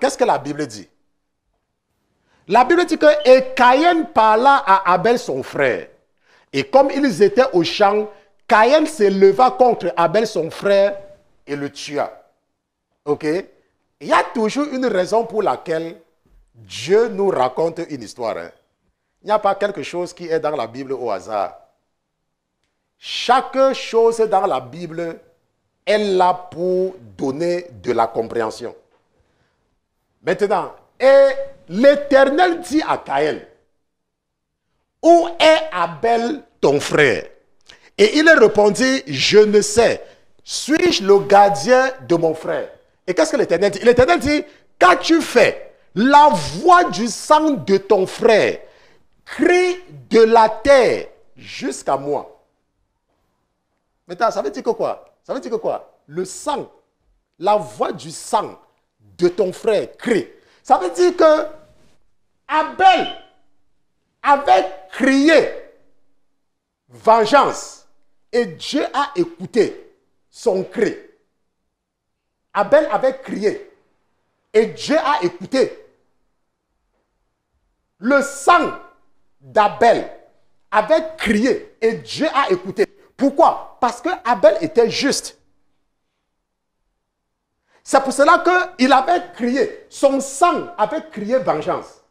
Qu'est-ce que la Bible dit La Bible dit que et Caïn parla à Abel son frère. Et comme ils étaient au champ, Caïn se leva contre Abel son frère et le tua. OK Il y a toujours une raison pour laquelle Dieu nous raconte une histoire. Hein. Il n'y a pas quelque chose qui est dans la Bible au hasard. Chaque chose dans la Bible est là pour donner de la compréhension. Maintenant, et l'Éternel dit à Caïn, où est Abel ton frère Et il répondit, je ne sais, suis-je le gardien de mon frère Et qu'est-ce que l'Éternel dit L'Éternel dit, qu'as-tu fait La voix du sang de ton frère crie de la terre jusqu'à moi. Maintenant, ça veut dire quoi Ça veut dire que quoi Le sang, la voix du sang de ton frère Cré. Ça veut dire que Abel avait crié vengeance et Dieu a écouté son cri. Abel avait crié et Dieu a écouté. Le sang d'Abel avait crié et Dieu a écouté. Pourquoi Parce que Abel était juste. C'est pour cela qu'il avait crié, son sang avait crié vengeance.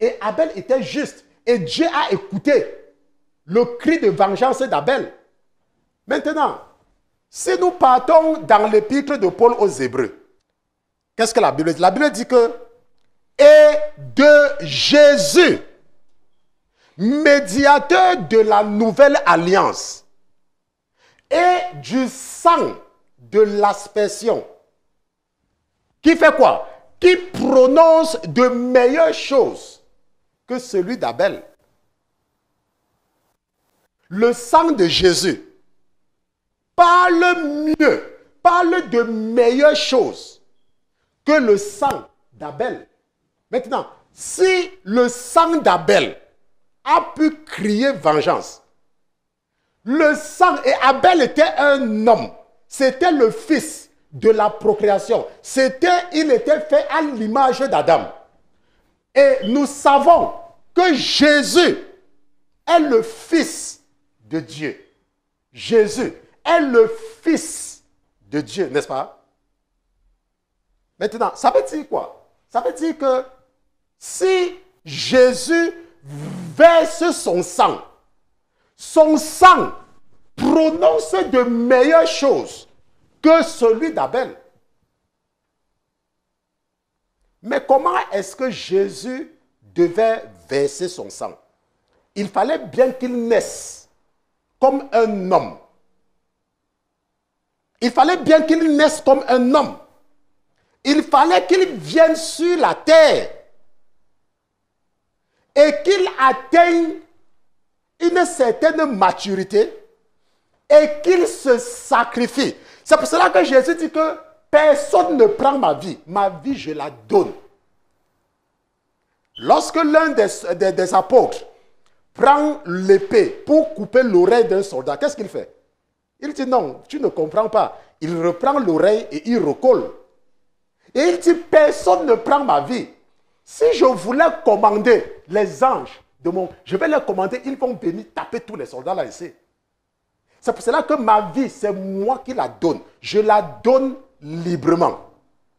Et Abel était juste. Et Dieu a écouté le cri de vengeance d'Abel. Maintenant, si nous partons dans l'épître de Paul aux Hébreux, qu'est-ce que la Bible dit La Bible dit que et de Jésus, médiateur de la nouvelle alliance, et du sang de l'aspersion qui fait quoi Qui prononce de meilleures choses que celui d'Abel. Le sang de Jésus parle mieux, parle de meilleures choses que le sang d'Abel. Maintenant, si le sang d'Abel a pu crier vengeance, le sang, et Abel était un homme, c'était le fils de la procréation. C'était, il était fait à l'image d'Adam. Et nous savons que Jésus est le Fils de Dieu. Jésus est le Fils de Dieu, n'est-ce pas Maintenant, ça veut dire quoi Ça veut dire que si Jésus verse son sang, son sang prononce de meilleures choses que celui d'Abel. Mais comment est-ce que Jésus devait verser son sang Il fallait bien qu'il naisse comme un homme. Il fallait bien qu'il naisse comme un homme. Il fallait qu'il vienne sur la terre et qu'il atteigne une certaine maturité et qu'il se sacrifie. C'est pour cela que Jésus dit que personne ne prend ma vie, ma vie je la donne. Lorsque l'un des, apôtres prend l'épée pour couper l'oreille d'un soldat, qu'est-ce qu'il fait Il dit non, tu ne comprends pas. Il reprend l'oreille et il recolle. Et il dit, personne ne prend ma vie. Si je voulais commander les anges de mon... Je vais les commander, ils vont venir taper tous les soldats là ici. C'est pour cela que ma vie, c'est moi qui la donne. Je la donne librement.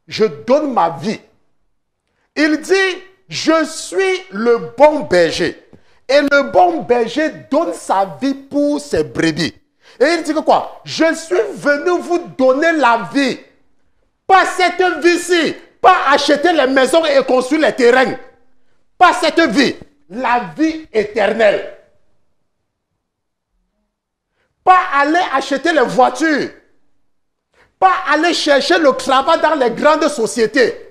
Je donne ma vie. Il dit, je suis le bon berger. Et le bon berger donne sa vie pour ses brebis. Et il dit que quoi Je suis venu vous donner la vie. Pas cette vie-ci. Pas acheter les maisons et construire les terrains. Pas cette vie. La vie éternelle. Pas aller acheter les voitures. Pas aller chercher le travail dans les grandes sociétés.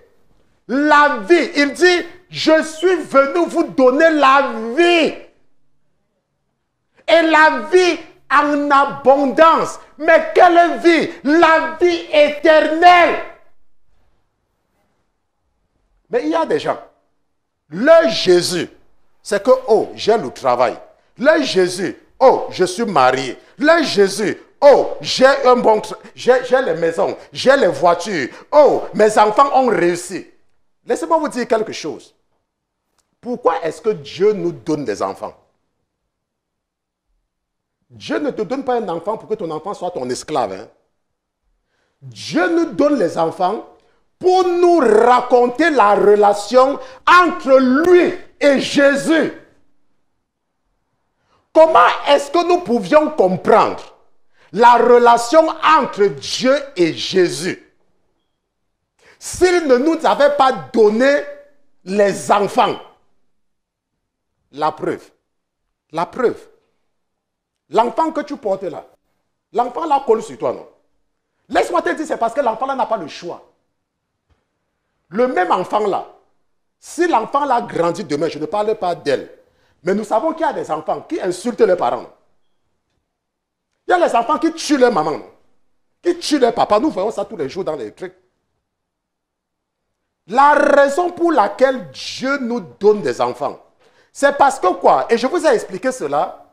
La vie. Il dit, je suis venu vous donner la vie. Et la vie en abondance. Mais quelle vie La vie éternelle. Mais il y a des gens, le Jésus, c'est que, oh, j'ai le travail. Le Jésus, Oh, je suis marié. Là, Jésus, oh, j'ai un bon... J'ai les maisons, j'ai les voitures. Oh, mes enfants ont réussi. Laissez-moi vous dire quelque chose. Pourquoi est-ce que Dieu nous donne des enfants Dieu ne te donne pas un enfant pour que ton enfant soit ton esclave. Hein? Dieu nous donne les enfants pour nous raconter la relation entre lui et Jésus. Comment est-ce que nous pouvions comprendre la relation entre Dieu et Jésus s'il ne nous avait pas donné les enfants La preuve. La preuve. L'enfant que tu portes là, l'enfant là colle sur toi, non Laisse-moi te dire, c'est parce que l'enfant là n'a pas le choix. Le même enfant là, si l'enfant là grandit demain, je ne parle pas d'elle, mais nous savons qu'il y a des enfants qui insultent leurs parents. Il y a les enfants qui tuent leurs mamans, qui tuent leurs papas. Nous voyons ça tous les jours dans les trucs. La raison pour laquelle Dieu nous donne des enfants, c'est parce que quoi Et je vous ai expliqué cela.